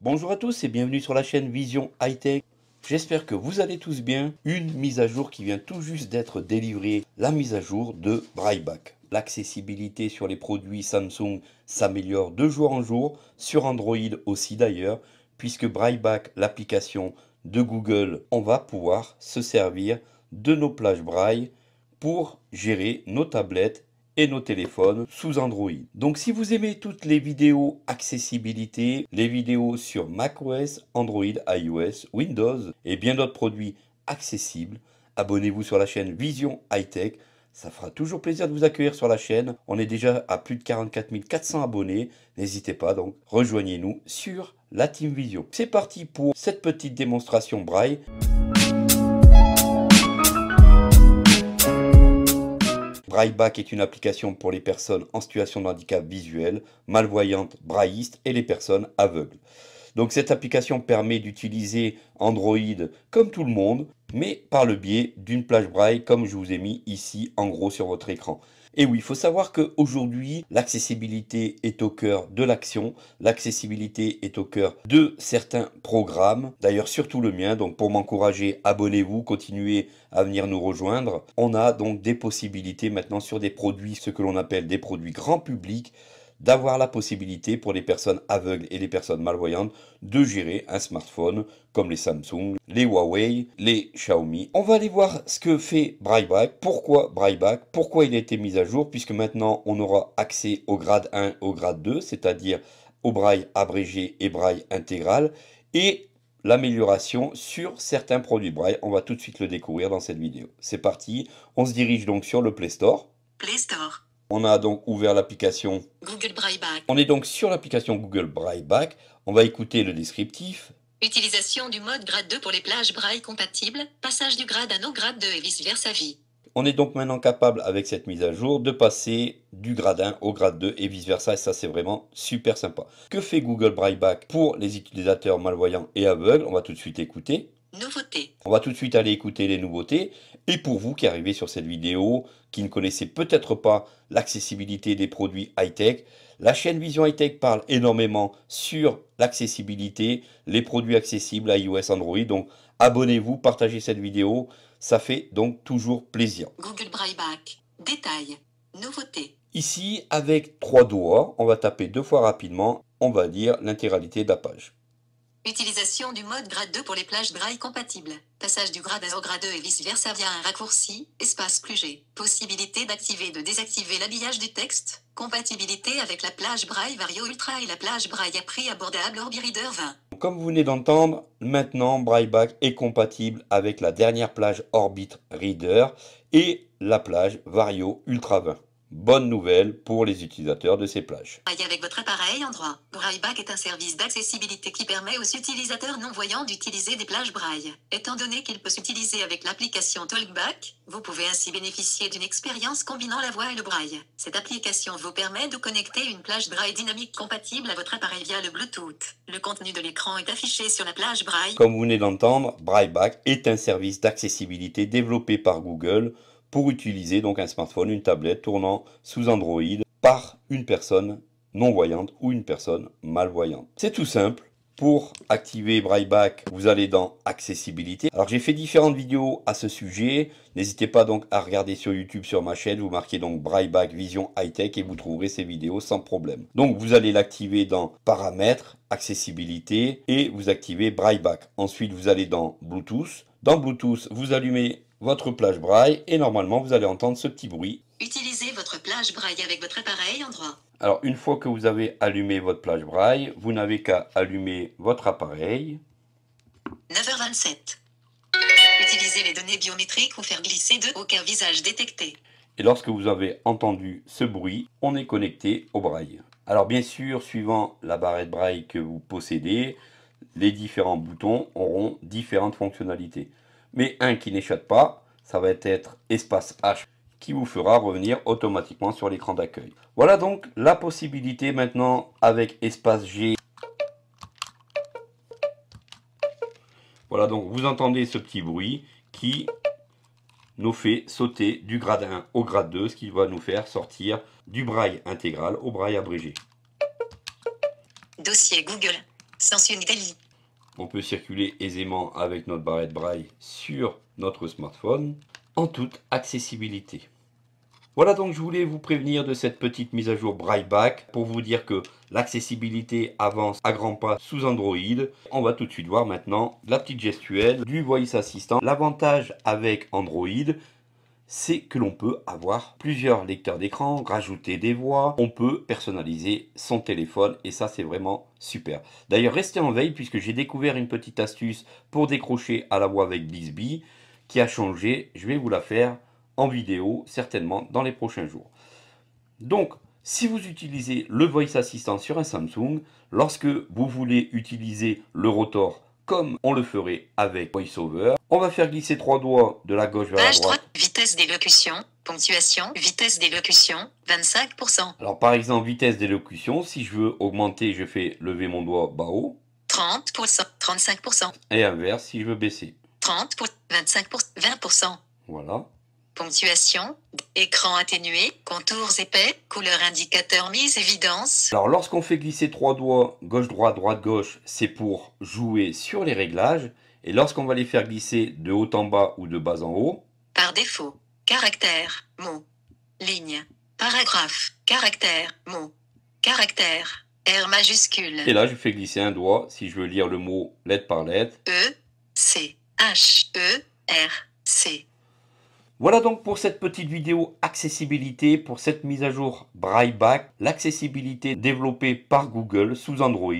bonjour à tous et bienvenue sur la chaîne Vision High Tech. J'espère que vous allez tous bien. Une mise à jour qui vient tout juste d'être délivrée, la mise à jour de Brailleback. L'accessibilité sur les produits Samsung s'améliore de jour en jour, sur Android aussi d'ailleurs, puisque Brailleback, l'application de Google, on va pouvoir se servir de nos plages Braille pour gérer nos tablettes et nos téléphones sous Android. Donc si vous aimez toutes les vidéos accessibilité, les vidéos sur macOS, Android, iOS, Windows et bien d'autres produits accessibles, abonnez-vous sur la chaîne Vision High Tech. Ça fera toujours plaisir de vous accueillir sur la chaîne. On est déjà à plus de 44 400 abonnés. N'hésitez pas donc, rejoignez-nous sur la Team Vision. C'est parti pour cette petite démonstration braille. BrailleBack est une application pour les personnes en situation de handicap visuel, malvoyantes, braillistes et les personnes aveugles. Donc cette application permet d'utiliser Android comme tout le monde, mais par le biais d'une plage braille comme je vous ai mis ici en gros sur votre écran. Et oui, il faut savoir qu'aujourd'hui, l'accessibilité est au cœur de l'action, l'accessibilité est au cœur de certains programmes, d'ailleurs surtout le mien, donc pour m'encourager, abonnez-vous, continuez à venir nous rejoindre. On a donc des possibilités maintenant sur des produits, ce que l'on appelle des produits grand public, d'avoir la possibilité pour les personnes aveugles et les personnes malvoyantes de gérer un smartphone comme les Samsung, les Huawei, les Xiaomi. On va aller voir ce que fait Brailleback, pourquoi Brailleback, pourquoi il a été mis à jour, puisque maintenant on aura accès au grade 1, au grade 2, c'est-à-dire au braille abrégé et braille intégral, et l'amélioration sur certains produits braille. On va tout de suite le découvrir dans cette vidéo. C'est parti, on se dirige donc sur le Play Store. Play Store. On a donc ouvert l'application Google Brailleback. On est donc sur l'application Google Brailleback. On va écouter le descriptif. Utilisation du mode grade 2 pour les plages braille compatibles, passage du grade à au grade 2 et vice-versa On est donc maintenant capable, avec cette mise à jour, de passer du grade 1 au grade 2 et vice-versa. Et ça, c'est vraiment super sympa. Que fait Google Back pour les utilisateurs malvoyants et aveugles On va tout de suite écouter. Nouveauté. On va tout de suite aller écouter les nouveautés. Et pour vous qui arrivez sur cette vidéo, qui ne connaissez peut-être pas l'accessibilité des produits high-tech, la chaîne Vision High-Tech parle énormément sur l'accessibilité, les produits accessibles à iOS Android. Donc abonnez-vous, partagez cette vidéo, ça fait donc toujours plaisir. Google Braille détails, nouveautés. Ici, avec trois doigts, on va taper deux fois rapidement, on va dire l'intégralité de la page. Utilisation du mode grade 2 pour les plages Braille compatibles. Passage du grade 1 au grade 2 et vice-versa via un raccourci, espace plus G. Possibilité d'activer et de désactiver l'habillage du texte. Compatibilité avec la plage Braille Vario Ultra et la plage Braille à prix abordable Orbi Reader 20. Comme vous venez d'entendre, maintenant Brailleback est compatible avec la dernière plage Orbit Reader et la plage Vario Ultra 20. Bonne nouvelle pour les utilisateurs de ces plages. Avec votre appareil en droit. BrailleBack est un service d'accessibilité qui permet aux utilisateurs non-voyants d'utiliser des plages braille. Étant donné qu'il peut s'utiliser avec l'application TalkBack, vous pouvez ainsi bénéficier d'une expérience combinant la voix et le braille. Cette application vous permet de connecter une plage braille dynamique compatible à votre appareil via le Bluetooth. Le contenu de l'écran est affiché sur la plage braille. Comme vous venez d'entendre, BrailleBack est un service d'accessibilité développé par Google pour utiliser donc un smartphone, une tablette tournant sous Android par une personne non-voyante ou une personne malvoyante. C'est tout simple. Pour activer Back, vous allez dans Accessibilité. Alors j'ai fait différentes vidéos à ce sujet. N'hésitez pas donc à regarder sur YouTube sur ma chaîne. Vous marquez donc Brailleback Vision High Tech et vous trouverez ces vidéos sans problème. Donc vous allez l'activer dans Paramètres, Accessibilité et vous activez Brailleback. Ensuite vous allez dans Bluetooth. Dans Bluetooth, vous allumez votre plage braille et normalement vous allez entendre ce petit bruit. Utilisez votre plage braille avec votre appareil en droit. Alors une fois que vous avez allumé votre plage braille, vous n'avez qu'à allumer votre appareil. 9h27. Utilisez les données biométriques ou faire glisser de aucun visage détecté. Et lorsque vous avez entendu ce bruit, on est connecté au braille. Alors bien sûr, suivant la barrette braille que vous possédez, les différents boutons auront différentes fonctionnalités. Mais un qui n'échappe pas, ça va être espace H qui vous fera revenir automatiquement sur l'écran d'accueil. Voilà donc la possibilité maintenant avec espace G. Voilà donc vous entendez ce petit bruit qui nous fait sauter du grade 1 au grade 2, ce qui va nous faire sortir du braille intégral au braille abrégé. Dossier Google. Sensu on peut circuler aisément avec notre barrette braille sur notre smartphone en toute accessibilité. Voilà donc je voulais vous prévenir de cette petite mise à jour braille back pour vous dire que l'accessibilité avance à grands pas sous Android. On va tout de suite voir maintenant la petite gestuelle du Voice Assistant. L'avantage avec Android, c'est que l'on peut avoir plusieurs lecteurs d'écran, rajouter des voix, on peut personnaliser son téléphone et ça c'est vraiment super. D'ailleurs restez en veille puisque j'ai découvert une petite astuce pour décrocher à la voix avec Bixby qui a changé, je vais vous la faire en vidéo certainement dans les prochains jours. Donc si vous utilisez le Voice Assistant sur un Samsung, lorsque vous voulez utiliser le rotor comme on le ferait avec VoiceOver. On va faire glisser trois doigts de la gauche vers la droite. vitesse d'élocution, ponctuation, vitesse d'élocution, 25%. Alors par exemple, vitesse d'élocution, si je veux augmenter, je fais lever mon doigt bas haut. 30%, 35%. Et inverse, si je veux baisser. 30%, 25%, 20%. Voilà ponctuation, écran atténué, contours épais, couleur indicateur mise évidence. Alors lorsqu'on fait glisser trois doigts gauche-droite, droite-gauche, c'est pour jouer sur les réglages. Et lorsqu'on va les faire glisser de haut en bas ou de bas en haut. Par défaut, caractère, mot, ligne, paragraphe, caractère, mot, caractère, R majuscule. Et là, je fais glisser un doigt si je veux lire le mot lettre par lettre. E, C, H, E, R, C. Voilà donc pour cette petite vidéo accessibilité, pour cette mise à jour Brailleback, l'accessibilité développée par Google sous Android.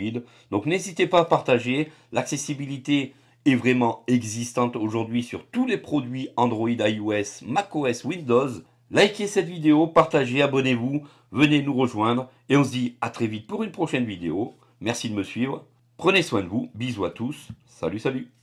Donc n'hésitez pas à partager, l'accessibilité est vraiment existante aujourd'hui sur tous les produits Android, iOS, macOS, Windows. Likez cette vidéo, partagez, abonnez-vous, venez nous rejoindre et on se dit à très vite pour une prochaine vidéo. Merci de me suivre, prenez soin de vous, bisous à tous, salut salut